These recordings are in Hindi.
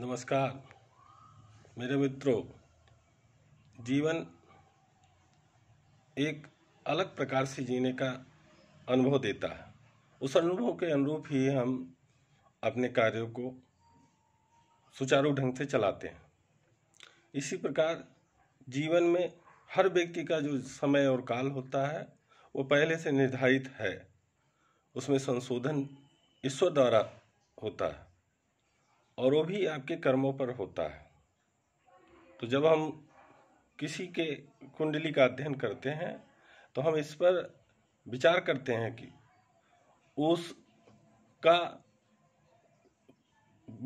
नमस्कार मेरे मित्रों जीवन एक अलग प्रकार से जीने का अनुभव देता है उस अनुभव के अनुरूप ही हम अपने कार्यों को सुचारू ढंग से चलाते हैं इसी प्रकार जीवन में हर व्यक्ति का जो समय और काल होता है वो पहले से निर्धारित है उसमें संशोधन ईश्वर द्वारा होता है और वो भी आपके कर्मों पर होता है तो जब हम किसी के कुंडली का अध्ययन करते हैं तो हम इस पर विचार करते हैं कि उस का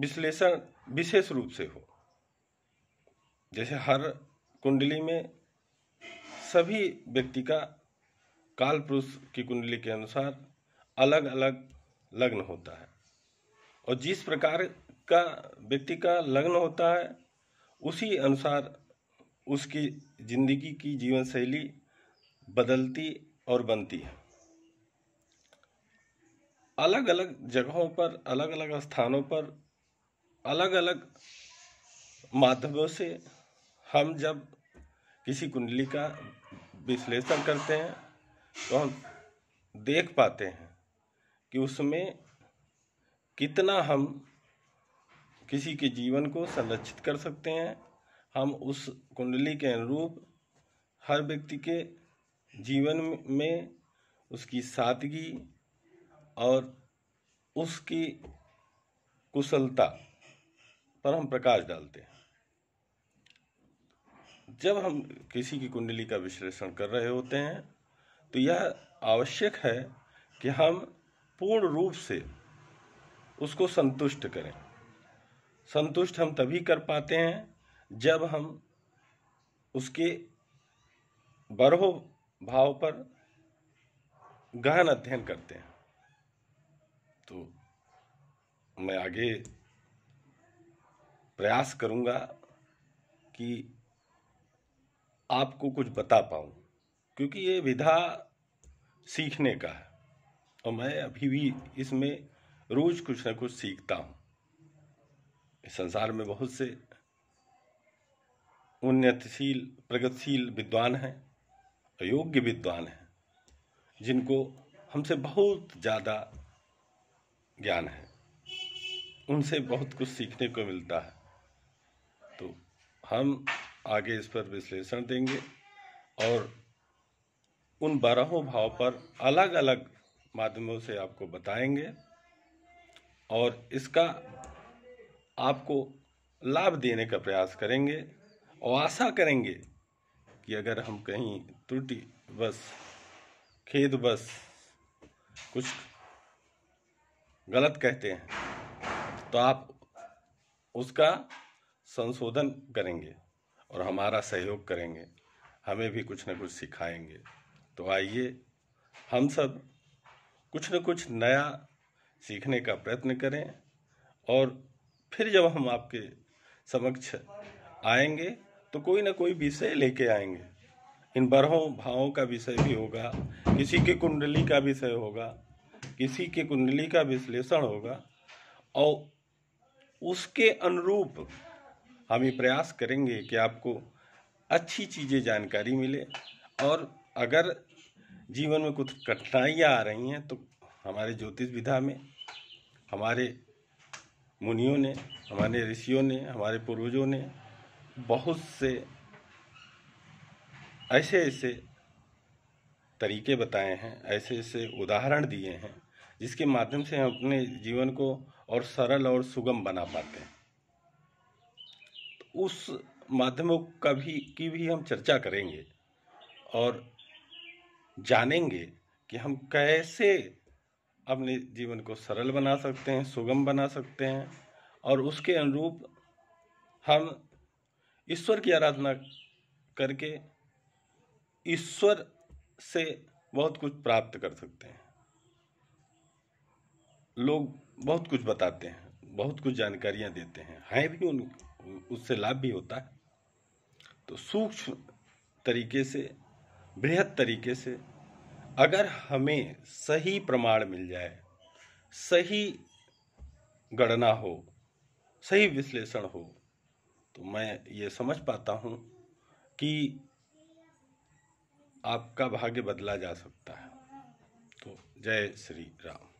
विश्लेषण विशेष रूप से हो जैसे हर कुंडली में सभी व्यक्ति का काल पुरुष की कुंडली के अनुसार अलग अलग लग्न होता है और जिस प्रकार का व्यक्ति का लग्न होता है उसी अनुसार उसकी जिंदगी की जीवन शैली बदलती और बनती है अलग अलग जगहों पर अलग अलग स्थानों पर अलग अलग माध्यमों से हम जब किसी कुंडली का विश्लेषण करते हैं तो हम देख पाते हैं कि उसमें कितना हम किसी के जीवन को संरक्षित कर सकते हैं हम उस कुंडली के अनुरूप हर व्यक्ति के जीवन में उसकी सादगी और उसकी कुशलता पर हम प्रकाश डालते हैं जब हम किसी की कुंडली का विश्लेषण कर रहे होते हैं तो यह आवश्यक है कि हम पूर्ण रूप से उसको संतुष्ट करें संतुष्ट हम तभी कर पाते हैं जब हम उसके बरहो भाव पर गहन अध्ययन करते हैं तो मैं आगे प्रयास करूंगा कि आपको कुछ बता पाऊं क्योंकि ये विधा सीखने का है और मैं अभी भी इसमें रोज कुछ ना कुछ सीखता हूँ इस संसार में बहुत से उन्नतिशील प्रगतिशील विद्वान हैं अयोग्य विद्वान हैं जिनको हमसे बहुत ज़्यादा ज्ञान है उनसे बहुत कुछ सीखने को मिलता है तो हम आगे इस पर विश्लेषण देंगे और उन बारहों भाव पर अलग अलग माध्यमों से आपको बताएंगे और इसका आपको लाभ देने का प्रयास करेंगे और आशा करेंगे कि अगर हम कहीं त्रुटि बस खेद बस कुछ गलत कहते हैं तो आप उसका संशोधन करेंगे और हमारा सहयोग करेंगे हमें भी कुछ ना कुछ सिखाएंगे तो आइए हम सब कुछ न कुछ नया सीखने का प्रयत्न करें और फिर जब हम आपके समक्ष आएंगे तो कोई ना कोई विषय लेके आएंगे इन बरहों भावों का विषय भी होगा किसी के कुंडली का विषय होगा किसी के कुंडली का विश्लेषण होगा और उसके अनुरूप हम ये प्रयास करेंगे कि आपको अच्छी चीज़ें जानकारी मिले और अगर जीवन में कुछ कठिनाइयाँ आ रही हैं तो हमारे ज्योतिष विधा में हमारे मुनियों ने हमारे ऋषियों ने हमारे पूर्वजों ने बहुत से ऐसे ऐसे तरीके बताए हैं ऐसे ऐसे उदाहरण दिए हैं जिसके माध्यम से हम अपने जीवन को और सरल और सुगम बना पाते हैं तो उस माध्यमों का भी की भी हम चर्चा करेंगे और जानेंगे कि हम कैसे अपने जीवन को सरल बना सकते हैं सुगम बना सकते हैं और उसके अनुरूप हम ईश्वर की आराधना करके ईश्वर से बहुत कुछ प्राप्त कर सकते हैं लोग बहुत कुछ बताते हैं बहुत कुछ जानकारियां देते हैं हैं भी उन उससे लाभ भी होता है तो सूक्ष्म तरीके से बृहद तरीके से अगर हमें सही प्रमाण मिल जाए सही गणना हो सही विश्लेषण हो तो मैं ये समझ पाता हूँ कि आपका भाग्य बदला जा सकता है तो जय श्री राम